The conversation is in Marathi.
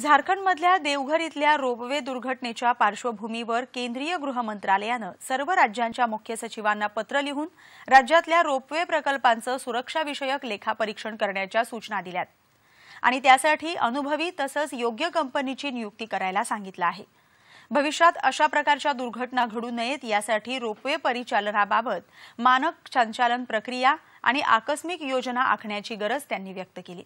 झारखंडमधल्या देवघर इथल्या रोपवे दुर्घटनेच्या पार्श्वभूमीवर केंद्रीय गृह सर्व राज्यांच्या मुख्य सचिवांना पत्र लिहून राज्यातल्या रोपवे प्रकल्पांचं सुरक्षाविषयक लेखापरीक्षण करण्याच्या सूचना दिल्यात आणि त्यासाठी अनुभवी तसंच योग्य कंपनीची नियुक्ती करायला सांगितलं आहे भविष्यात अशा प्रकारच्या दुर्घटना घडू नयेत यासाठी रोपवे परिचालनाबाबत मानक संचालन प्रक्रिया आणि आकस्मिक योजना आखण्याची गरज त्यांनी व्यक्त केली